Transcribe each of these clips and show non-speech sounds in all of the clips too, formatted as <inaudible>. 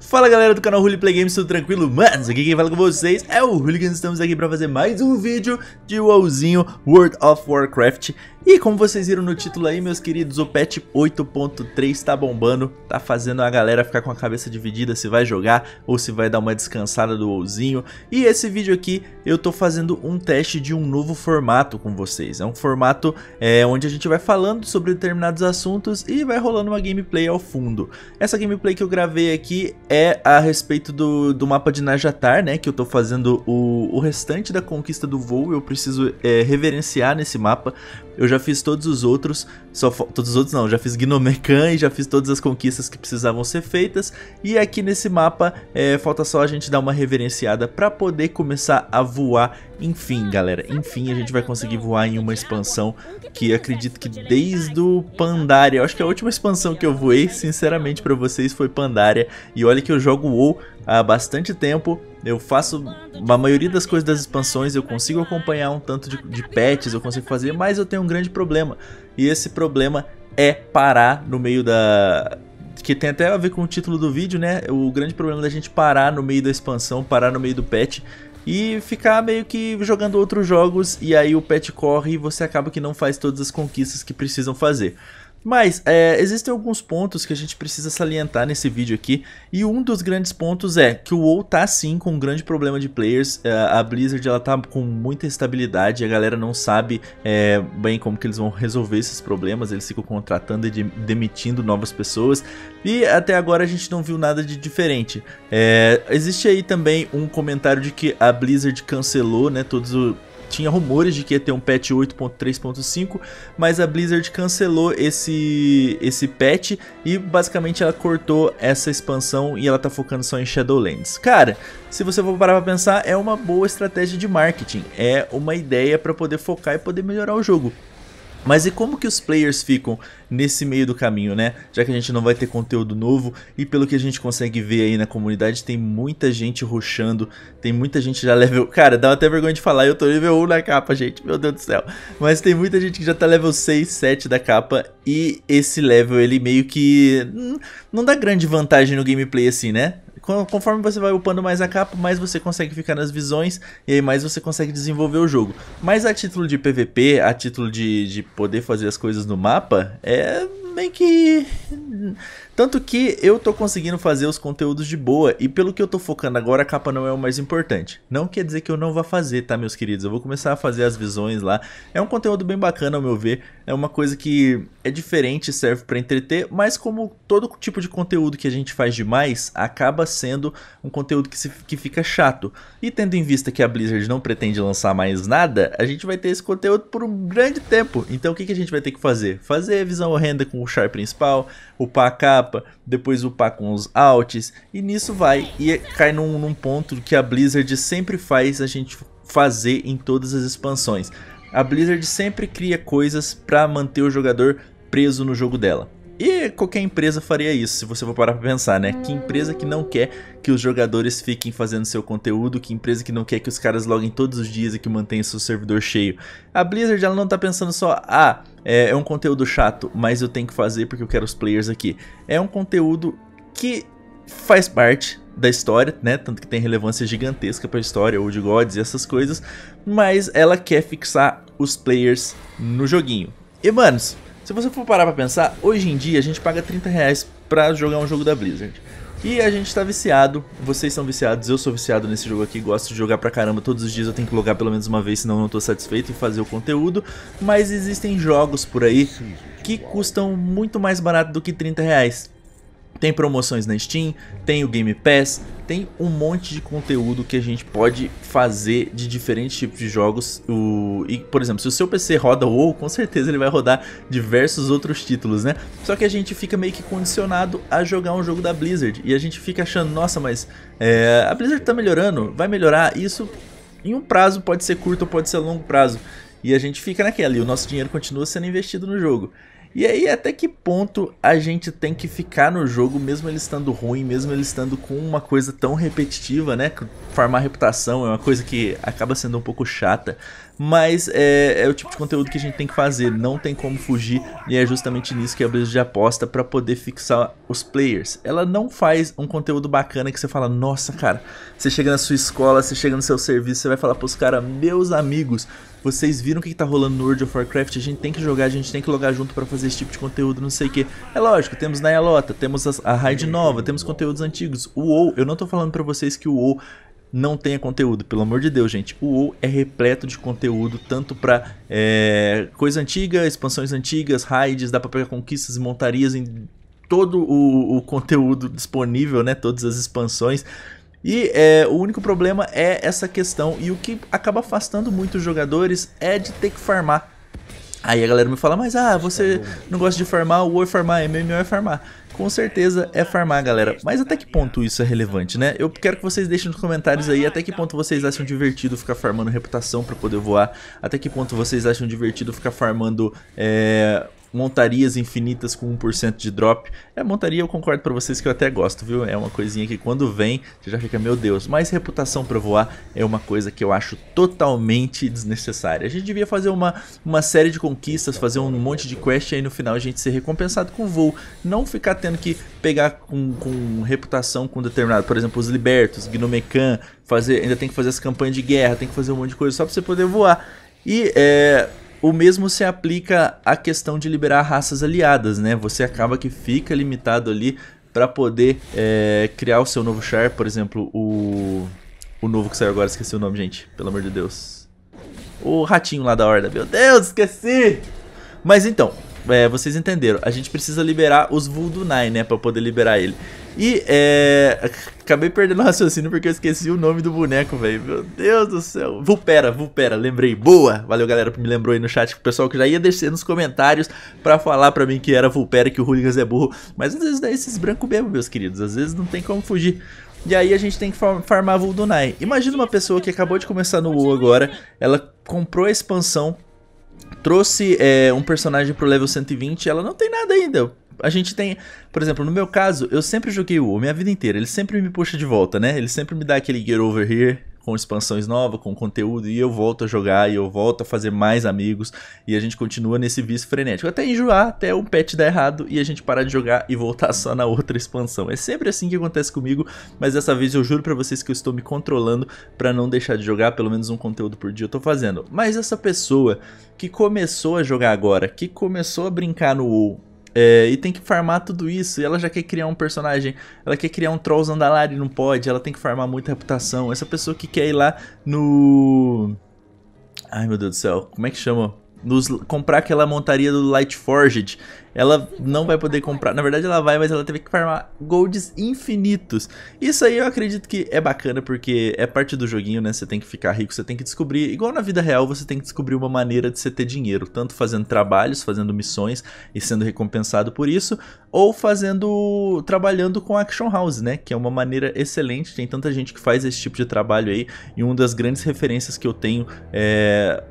Fala galera do canal Play Games, tudo tranquilo? Manos, aqui quem fala com vocês é o Hooligan, estamos aqui para fazer mais um vídeo de WoWzinho World of Warcraft e como vocês viram no título aí, meus queridos, o patch 8.3 tá bombando, tá fazendo a galera ficar com a cabeça dividida se vai jogar ou se vai dar uma descansada do ouzinho. E esse vídeo aqui eu tô fazendo um teste de um novo formato com vocês. É um formato é, onde a gente vai falando sobre determinados assuntos e vai rolando uma gameplay ao fundo. Essa gameplay que eu gravei aqui é a respeito do, do mapa de Najatar, né, que eu tô fazendo o, o restante da conquista do voo, eu preciso é, reverenciar nesse mapa eu já fiz todos os outros, só todos os outros não, já fiz Gnomecan e já fiz todas as conquistas que precisavam ser feitas. E aqui nesse mapa é, falta só a gente dar uma reverenciada para poder começar a voar enfim, galera, enfim a gente vai conseguir voar em uma expansão que acredito que desde o Pandaria, eu acho que a última expansão que eu voei, sinceramente para vocês, foi Pandaria. E olha que eu jogo WoW há bastante tempo, eu faço a maioria das coisas das expansões, eu consigo acompanhar um tanto de, de patches, eu consigo fazer, mas eu tenho um grande problema. E esse problema é parar no meio da, que tem até a ver com o título do vídeo, né? O grande problema da gente parar no meio da expansão, parar no meio do patch e ficar meio que jogando outros jogos e aí o pet corre e você acaba que não faz todas as conquistas que precisam fazer. Mas é, existem alguns pontos que a gente precisa salientar nesse vídeo aqui, e um dos grandes pontos é que o WoW tá sim com um grande problema de players, é, a Blizzard ela tá com muita instabilidade. a galera não sabe é, bem como que eles vão resolver esses problemas, eles ficam contratando e de, demitindo novas pessoas, e até agora a gente não viu nada de diferente. É, existe aí também um comentário de que a Blizzard cancelou né, todos os tinha rumores de que ia ter um patch 8.3.5, mas a Blizzard cancelou esse, esse patch e basicamente ela cortou essa expansão e ela tá focando só em Shadowlands. Cara, se você for parar pra pensar, é uma boa estratégia de marketing, é uma ideia para poder focar e poder melhorar o jogo. Mas e como que os players ficam nesse meio do caminho, né? Já que a gente não vai ter conteúdo novo e pelo que a gente consegue ver aí na comunidade, tem muita gente ruxando, tem muita gente já level. Cara, dá até vergonha de falar, eu tô level 1 na capa, gente, meu Deus do céu. Mas tem muita gente que já tá level 6, 7 da capa e esse level ele meio que. Hum, não dá grande vantagem no gameplay assim, né? conforme você vai upando mais a capa, mais você consegue ficar nas visões e aí mais você consegue desenvolver o jogo. Mas a título de PVP, a título de, de poder fazer as coisas no mapa, é meio que tanto que eu tô conseguindo fazer os conteúdos de boa e pelo que eu tô focando agora, a capa não é o mais importante. Não quer dizer que eu não vá fazer, tá, meus queridos? Eu vou começar a fazer as visões lá. É um conteúdo bem bacana, ao meu ver. É uma coisa que é diferente, serve para entreter, mas como todo tipo de conteúdo que a gente faz demais, acaba sendo um conteúdo que, se, que fica chato. E tendo em vista que a Blizzard não pretende lançar mais nada, a gente vai ter esse conteúdo por um grande tempo. Então o que, que a gente vai ter que fazer? Fazer visão horrenda com o char principal, upar a capa, mapa, depois upar com os alts, e nisso vai, e é, cai num, num ponto que a Blizzard sempre faz a gente fazer em todas as expansões. A Blizzard sempre cria coisas para manter o jogador preso no jogo dela. E qualquer empresa faria isso, se você for parar pra pensar, né? Que empresa que não quer que os jogadores fiquem fazendo seu conteúdo, que empresa que não quer que os caras loguem todos os dias e que mantenha seu servidor cheio. A Blizzard, ela não tá pensando só, ah, é, é um conteúdo chato, mas eu tenho que fazer porque eu quero os players aqui. É um conteúdo que faz parte da história, né? Tanto que tem relevância gigantesca para a história, ou de gods e essas coisas, mas ela quer fixar os players no joguinho. E manos, se você for parar pra pensar, hoje em dia a gente paga 30 reais pra jogar um jogo da Blizzard. E a gente tá viciado, vocês são viciados, eu sou viciado nesse jogo aqui, gosto de jogar pra caramba, todos os dias eu tenho que logar pelo menos uma vez, senão eu não tô satisfeito e fazer o conteúdo, mas existem jogos por aí que custam muito mais barato do que 30 reais. Tem promoções na Steam, tem o Game Pass, tem um monte de conteúdo que a gente pode fazer de diferentes tipos de jogos. O, e, por exemplo, se o seu PC roda WoW, com certeza ele vai rodar diversos outros títulos, né? Só que a gente fica meio que condicionado a jogar um jogo da Blizzard. E a gente fica achando, nossa, mas é, a Blizzard tá melhorando, vai melhorar. Isso em um prazo pode ser curto ou pode ser longo prazo. E a gente fica naquela, e o nosso dinheiro continua sendo investido no jogo. E aí, até que ponto a gente tem que ficar no jogo, mesmo ele estando ruim, mesmo ele estando com uma coisa tão repetitiva, né? Farmar reputação é uma coisa que acaba sendo um pouco chata mas é, é, o tipo de conteúdo que a gente tem que fazer, não tem como fugir, e é justamente nisso que a Blizzard aposta para poder fixar os players. Ela não faz um conteúdo bacana que você fala, nossa cara, você chega na sua escola, você chega no seu serviço, você vai falar pros caras, meus amigos, vocês viram o que, que tá rolando no World of Warcraft, a gente tem que jogar, a gente tem que logar junto para fazer esse tipo de conteúdo, não sei o que. É lógico, temos Yalota, temos a raid nova, temos conteúdos antigos. O WoW, eu não tô falando para vocês que o WoW não tenha conteúdo, pelo amor de Deus, gente. O WoW é repleto de conteúdo, tanto para é, coisa antiga, expansões antigas, raids, dá para pegar conquistas e montarias em todo o, o conteúdo disponível, né? Todas as expansões. E é, o único problema é essa questão, e o que acaba afastando muito os jogadores é de ter que farmar. Aí a galera me fala, mas ah, você é não gosta de farmar, o Oi farmar, é MMO é farmar. Com certeza é farmar, galera. Mas até que ponto isso é relevante, né? Eu quero que vocês deixem nos comentários aí até que ponto vocês acham divertido ficar farmando reputação para poder voar, até que ponto vocês acham divertido ficar farmando é, montarias infinitas com 1% de drop. É, montaria eu concordo para vocês que eu até gosto, viu? É uma coisinha que quando vem, você já fica, meu Deus. Mas reputação para voar é uma coisa que eu acho totalmente desnecessária. A gente devia fazer uma, uma série de conquistas, fazer um monte de quest e aí no final a gente ser recompensado com voo. Não ficar tendo que pegar com, com reputação com determinado, por exemplo, os libertos, Gnomecan, fazer, ainda tem que fazer as campanhas de guerra, tem que fazer um monte de coisa só para você poder voar. E é, o mesmo se aplica à questão de liberar raças aliadas, né? Você acaba que fica limitado ali para poder é, criar o seu novo char, por exemplo, o o novo que saiu agora, esqueci o nome, gente, pelo amor de Deus. O ratinho lá da horda, meu Deus, esqueci! Mas então, é, vocês entenderam, a gente precisa liberar os Vuldunai, né, pra poder liberar ele. E é. Acabei perdendo o raciocínio porque eu esqueci o nome do boneco, velho. Meu Deus do céu. Vulpera, Vulpera, lembrei. Boa! Valeu, galera, por me lembrou aí no chat. O pessoal que já ia descer nos comentários pra falar pra mim que era Vulpera e que o Hooligans é burro. Mas às vezes dá esses brancos mesmo, meus queridos. Às vezes não tem como fugir. E aí a gente tem que farmar Voldonai. Imagina uma pessoa que acabou de começar no WoW agora, ela comprou a expansão, trouxe é, um personagem pro level 120, ela não tem nada ainda a gente tem, por exemplo, no meu caso, eu sempre joguei o minha vida inteira. Ele sempre me puxa de volta, né? Ele sempre me dá aquele get over here com expansões novas, com conteúdo, e eu volto a jogar, e eu volto a fazer mais amigos, e a gente continua nesse vício frenético. Até enjoar, até o patch dar errado, e a gente parar de jogar e voltar só na outra expansão. É sempre assim que acontece comigo, mas dessa vez eu juro pra vocês que eu estou me controlando para não deixar de jogar, pelo menos um conteúdo por dia eu tô fazendo. Mas essa pessoa que começou a jogar agora, que começou a brincar no WoW, é, e tem que farmar tudo isso. E ela já quer criar um personagem. Ela quer criar um troll Zandalari, não pode. Ela tem que farmar muita reputação. Essa pessoa que quer ir lá no. Ai meu Deus do céu, como é que chama? nos comprar aquela montaria do Lightforged, Ela não vai poder comprar. Na verdade, ela vai, mas ela teve que farmar golds infinitos. Isso aí eu acredito que é bacana, porque é parte do joguinho, né? Você tem que ficar rico, você tem que descobrir. Igual na vida real, você tem que descobrir uma maneira de você ter dinheiro. Tanto fazendo trabalhos, fazendo missões e sendo recompensado por isso, ou fazendo. trabalhando com Action House, né? Que é uma maneira excelente. Tem tanta gente que faz esse tipo de trabalho aí. E uma das grandes referências que eu tenho é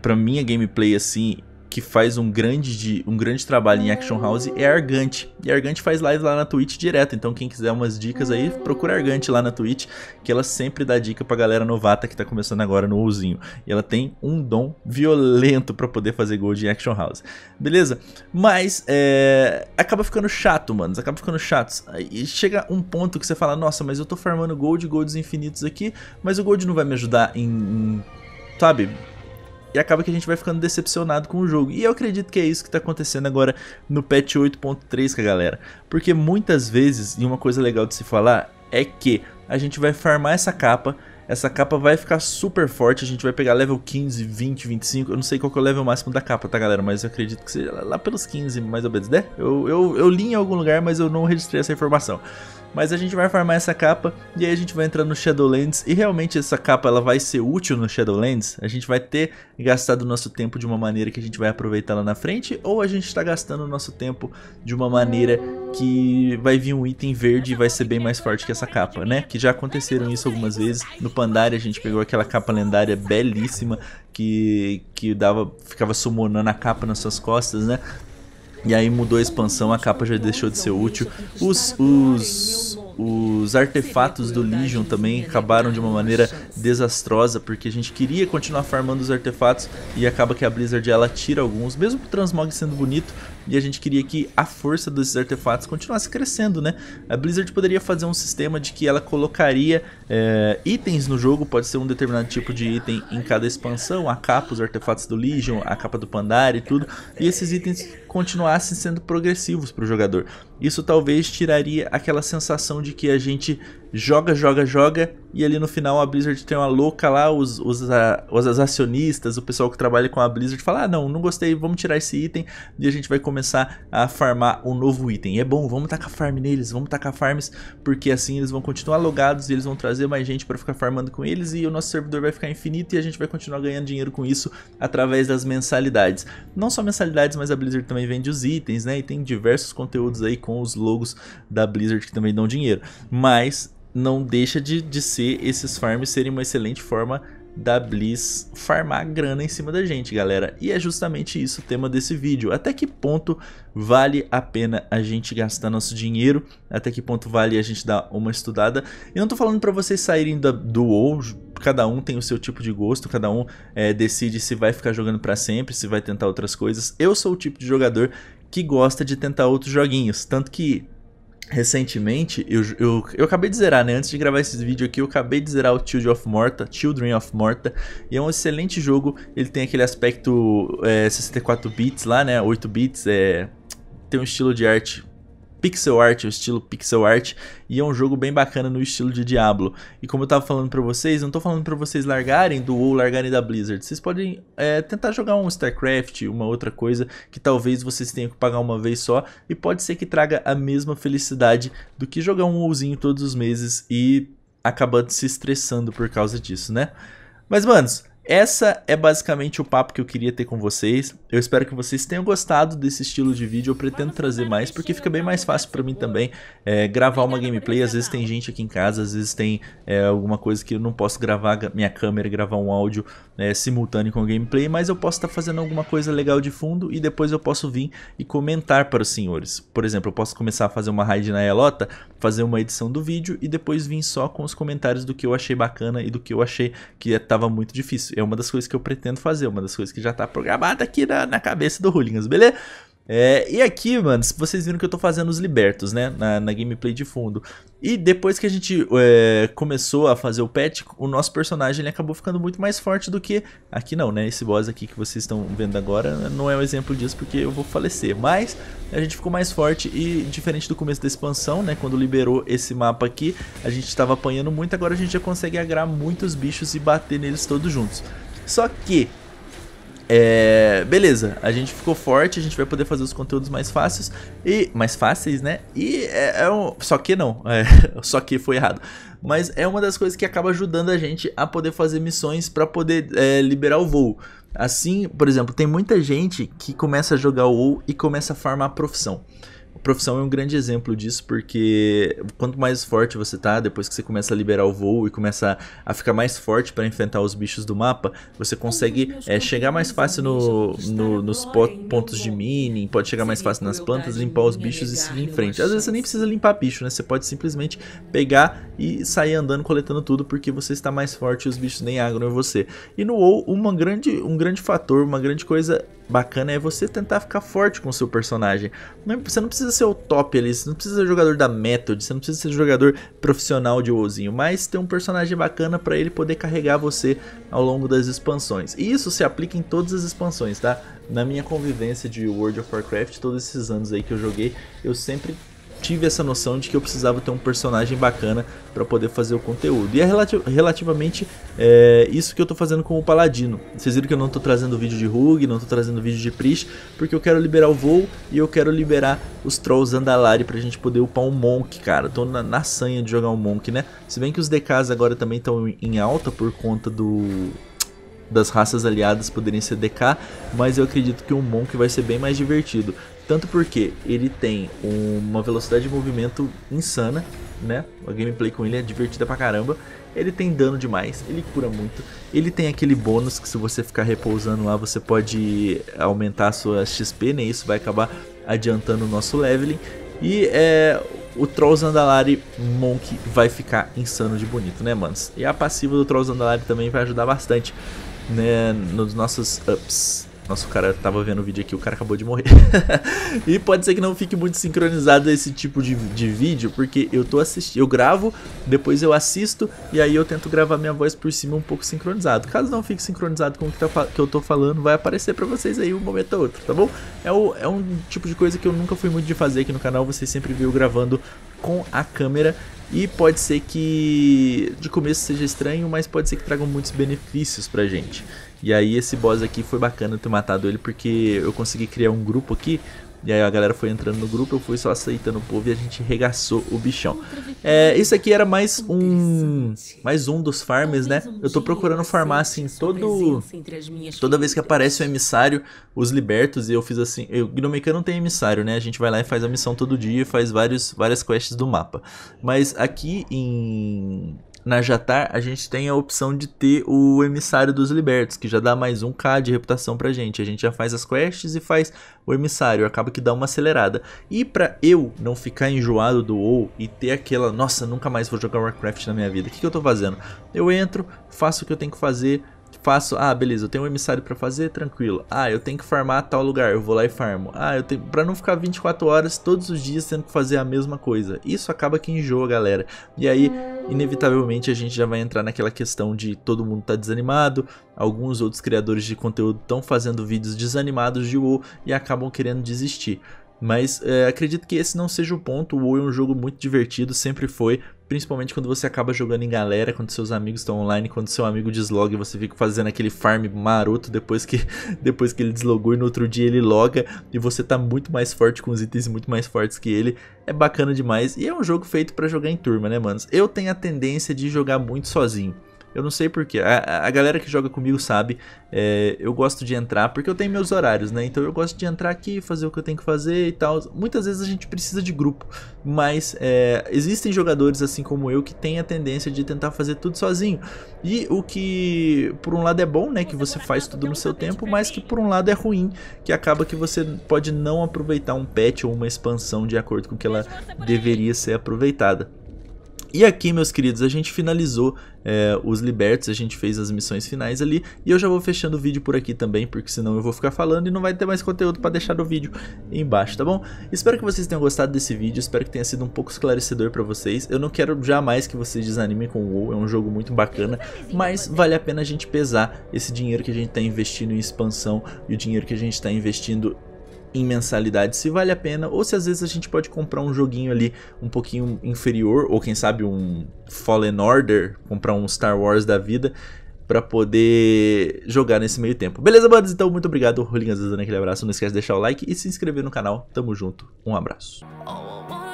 pra minha gameplay assim, que faz um grande, de, um grande trabalho em Action ah. House é Argante. E Argante faz live lá na Twitch direto, então quem quiser umas dicas aí, ah. procura Argante lá na Twitch, que ela sempre dá dica pra galera novata que tá começando agora no ouzinho. E ela tem um dom violento para poder fazer gold em Action House. Beleza? Mas é... acaba ficando chato, mano. Acaba ficando chato. E chega um ponto que você fala, nossa, mas eu tô farmando gold, golds infinitos aqui, mas o gold não vai me ajudar em... sabe? e acaba que a gente vai ficando decepcionado com o jogo. E eu acredito que é isso que está acontecendo agora no patch 8.3 com a galera. Porque muitas vezes, e uma coisa legal de se falar, é que a gente vai farmar essa capa, essa capa vai ficar super forte, a gente vai pegar level 15, 20, 25, eu não sei qual que é o level máximo da capa, tá galera, mas eu acredito que seja lá pelos 15, mais ou menos, né? Eu, eu, eu li em algum lugar, mas eu não registrei essa informação mas a gente vai farmar essa capa e aí a gente vai entrar no Shadowlands e realmente essa capa ela vai ser útil no Shadowlands, a gente vai ter gastado o nosso tempo de uma maneira que a gente vai aproveitar lá na frente ou a gente está gastando o nosso tempo de uma maneira que vai vir um item verde e vai ser bem mais forte que essa capa, né? Que já aconteceram isso algumas vezes, no Pandaria a gente pegou aquela capa lendária belíssima que, que dava, ficava summonando a capa nas suas costas, né? E aí mudou a expansão, a capa já deixou de ser útil. Os, os, os artefatos do Legion também acabaram de uma maneira desastrosa, porque a gente queria continuar farmando os artefatos e acaba que a Blizzard ela tira alguns, mesmo o Transmog sendo bonito, e a gente queria que a força desses artefatos continuasse crescendo, né? A Blizzard poderia fazer um sistema de que ela colocaria é, itens no jogo, pode ser um determinado tipo de item em cada expansão, a capa, os artefatos do Legion, a capa do Pandar e tudo, e esses itens continuassem sendo progressivos para o jogador. Isso talvez tiraria aquela sensação de que a gente joga, joga, joga, e ali no final a Blizzard tem uma louca lá, os, os, a, os acionistas, o pessoal que trabalha com a Blizzard fala: ah, não, não gostei, vamos tirar esse item e a gente vai começar a farmar um novo item. E é bom, vamos tacar farm neles, vamos tacar farms, porque assim eles vão continuar logados e eles vão trazer mais gente para ficar farmando com eles e o nosso servidor vai ficar infinito e a gente vai continuar ganhando dinheiro com isso através das mensalidades. Não só mensalidades, mas a Blizzard também vende os itens, né? E tem diversos conteúdos aí com os logos da Blizzard que também dão dinheiro. Mas não deixa de, de ser esses farms serem uma excelente forma da Bliss farmar grana em cima da gente, galera. E é justamente isso o tema desse vídeo. Até que ponto vale a pena a gente gastar nosso dinheiro? Até que ponto vale a gente dar uma estudada? E não tô falando para vocês saírem da, do WoW, cada um tem o seu tipo de gosto, cada um é, decide se vai ficar jogando para sempre, se vai tentar outras coisas. Eu sou o tipo de jogador que gosta de tentar outros joguinhos, tanto que recentemente, eu, eu, eu acabei de zerar, né? Antes de gravar esse vídeo aqui, eu acabei de zerar o Children of Morta, Children of Morta, e é um excelente jogo, ele tem aquele aspecto é, 64 bits lá, né? 8 bits, é... tem um estilo de arte pixel art, o estilo pixel art, e é um jogo bem bacana no estilo de Diablo. E como eu tava falando para vocês, não tô falando para vocês largarem do ou largarem da Blizzard. Vocês podem é, tentar jogar um StarCraft, uma outra coisa que talvez vocês tenham que pagar uma vez só, e pode ser que traga a mesma felicidade do que jogar um WoWzinho todos os meses e acabando se estressando por causa disso, né? Mas, manos, essa é basicamente o papo que eu queria ter com vocês. Eu espero que vocês tenham gostado desse estilo de vídeo. Eu pretendo trazer mais, porque fica bem mais fácil para mim também é, gravar uma gameplay. Às vezes tem gente aqui em casa, às vezes tem é, alguma coisa que eu não posso gravar minha câmera, gravar um áudio né, simultâneo com a gameplay, mas eu posso estar tá fazendo alguma coisa legal de fundo e depois eu posso vir e comentar para os senhores. Por exemplo, eu posso começar a fazer uma raid na Elota, fazer uma edição do vídeo e depois vir só com os comentários do que eu achei bacana e do que eu achei que estava é, muito difícil é uma das coisas que eu pretendo fazer, uma das coisas que já tá programada aqui na, na cabeça do Rulings, beleza? É, e aqui, mano, vocês viram que eu tô fazendo os libertos, né? Na, na gameplay de fundo. E depois que a gente é, começou a fazer o patch, o nosso personagem ele acabou ficando muito mais forte do que... Aqui não, né? Esse boss aqui que vocês estão vendo agora né, não é um exemplo disso porque eu vou falecer. Mas a gente ficou mais forte e diferente do começo da expansão, né? Quando liberou esse mapa aqui, a gente tava apanhando muito. Agora a gente já consegue agrar muitos bichos e bater neles todos juntos. Só que é, beleza, a gente ficou forte, a gente vai poder fazer os conteúdos mais fáceis e mais fáceis, né? E é, é um, só que não, é, <laughs> só que foi errado. Mas é uma das coisas que acaba ajudando a gente a poder fazer missões para poder é, liberar o voo. Assim, por exemplo, tem muita gente que começa a jogar o WoW e começa a farmar a profissão. A profissão é um grande exemplo disso, porque quanto mais forte você tá, depois que você começa a liberar o voo e começa a ficar mais forte para enfrentar os bichos do mapa, você consegue é, chegar mais fácil no, no, nos pontos de mining, pode chegar mais fácil nas plantas, limpar os bichos e seguir em frente. Às vezes você nem precisa limpar bicho, né? Você pode simplesmente pegar e sair andando, coletando tudo, porque você está mais forte e os bichos nem agram em você. E no WoW, uma grande, um grande fator, uma grande coisa bacana é você tentar ficar forte com o seu personagem. É, você não precisa ser o top ali, você não precisa ser jogador da Method, você não precisa ser jogador profissional de WoWzinho, mas ter um personagem bacana para ele poder carregar você ao longo das expansões. E isso se aplica em todas as expansões, tá? Na minha convivência de World of Warcraft, todos esses anos aí que eu joguei, eu sempre tive essa noção de que eu precisava ter um personagem bacana para poder fazer o conteúdo. E é relati relativamente é, isso que eu tô fazendo com o Paladino. Vocês viram que eu não tô trazendo vídeo de Rug, não tô trazendo vídeo de pris, porque eu quero liberar o voo e eu quero liberar os Trolls Andalari pra gente poder upar um Monk, cara. Tô na, na sanha de jogar um Monk, né? Se bem que os DKs agora também estão em alta por conta do das raças aliadas poderem ser DK, mas eu acredito que o Monk vai ser bem mais divertido. Tanto porque ele tem uma velocidade de movimento insana, né? A gameplay com ele é divertida pra caramba. Ele tem dano demais, ele cura muito. Ele tem aquele bônus que se você ficar repousando lá, você pode aumentar a sua XP, né? Isso vai acabar adiantando o nosso leveling. E é, o Troll Zandalari Monk vai ficar insano de bonito, né, manos? E a passiva do Troll Zandalari também vai ajudar bastante né, nos nossos ups. Nossa, o cara tava vendo o vídeo aqui, o cara acabou de morrer. <laughs> e pode ser que não fique muito sincronizado esse tipo de, de vídeo, porque eu tô assistindo, eu gravo, depois eu assisto, e aí eu tento gravar minha voz por cima um pouco sincronizado. Caso não fique sincronizado com o que, tá, que eu tô falando, vai aparecer pra vocês aí um momento ou outro, tá bom? É, o, é um tipo de coisa que eu nunca fui muito de fazer aqui no canal, vocês sempre viu gravando com a câmera e pode ser que de começo seja estranho, mas pode ser que tragam muitos benefícios pra gente. E aí esse boss aqui foi bacana ter matado ele porque eu consegui criar um grupo aqui. E aí a galera foi entrando no grupo, eu fui só aceitando o povo e a gente regaçou o bichão. É, isso aqui era mais um mais um dos farms, né? Eu tô procurando farmar assim todo toda vez que aparece o um emissário, os libertos e eu fiz assim, eu Gnomecano não tem emissário, né? A gente vai lá e faz a missão todo dia, faz vários várias quests do mapa. Mas aqui em na Jatar, a gente tem a opção de ter o Emissário dos Libertos, que já dá mais um K de reputação pra gente. A gente já faz as quests e faz o Emissário, acaba que dá uma acelerada. E pra eu não ficar enjoado do WoW e ter aquela, nossa, nunca mais vou jogar Warcraft na minha vida, o que, que eu tô fazendo? Eu entro, faço o que eu tenho que fazer, faço, ah, beleza, eu tenho um emissário para fazer, tranquilo. Ah, eu tenho que farmar tal lugar, eu vou lá e farmo. Ah, eu tenho para não ficar 24 horas todos os dias tendo que fazer a mesma coisa. Isso acaba que enjoa, galera. E aí inevitavelmente a gente já vai entrar naquela questão de todo mundo tá desanimado, alguns outros criadores de conteúdo estão fazendo vídeos desanimados de WoW e acabam querendo desistir. Mas é, acredito que esse não seja o ponto. O é um jogo muito divertido, sempre foi. Principalmente quando você acaba jogando em galera, quando seus amigos estão online, quando seu amigo desloga e você fica fazendo aquele farm maroto depois que, <laughs> depois que ele deslogou e no outro dia ele loga e você tá muito mais forte com os itens muito mais fortes que ele. É bacana demais e é um jogo feito para jogar em turma, né, manos? Eu tenho a tendência de jogar muito sozinho. Eu não sei porquê. A, a galera que joga comigo sabe. É, eu gosto de entrar porque eu tenho meus horários, né? Então eu gosto de entrar aqui, fazer o que eu tenho que fazer e tal. Muitas vezes a gente precisa de grupo, mas é, existem jogadores assim como eu que têm a tendência de tentar fazer tudo sozinho. E o que, por um lado, é bom, né? Que você tá faz tudo no seu tempo, mas que por um lado é ruim, que acaba que você pode não aproveitar um patch ou uma expansão de acordo com o que ela deveria ser aproveitada. E aqui, meus queridos, a gente finalizou é, os libertos, a gente fez as missões finais ali, e eu já vou fechando o vídeo por aqui também, porque senão eu vou ficar falando e não vai ter mais conteúdo para deixar no vídeo embaixo, tá bom? Espero que vocês tenham gostado desse vídeo, espero que tenha sido um pouco esclarecedor para vocês. Eu não quero jamais que vocês desanimem com o WoW, é um jogo muito bacana, mas vale a pena a gente pesar esse dinheiro que a gente está investindo em expansão e o dinheiro que a gente está investindo em mensalidade se vale a pena ou se às vezes a gente pode comprar um joguinho ali um pouquinho inferior ou quem sabe um Fallen Order, comprar um Star Wars da vida para poder jogar nesse meio tempo. Beleza, bandas? Então, muito obrigado, Rolinhas, dando aquele abraço. Não esquece de deixar o like e se inscrever no canal. Tamo junto. Um abraço. Oh,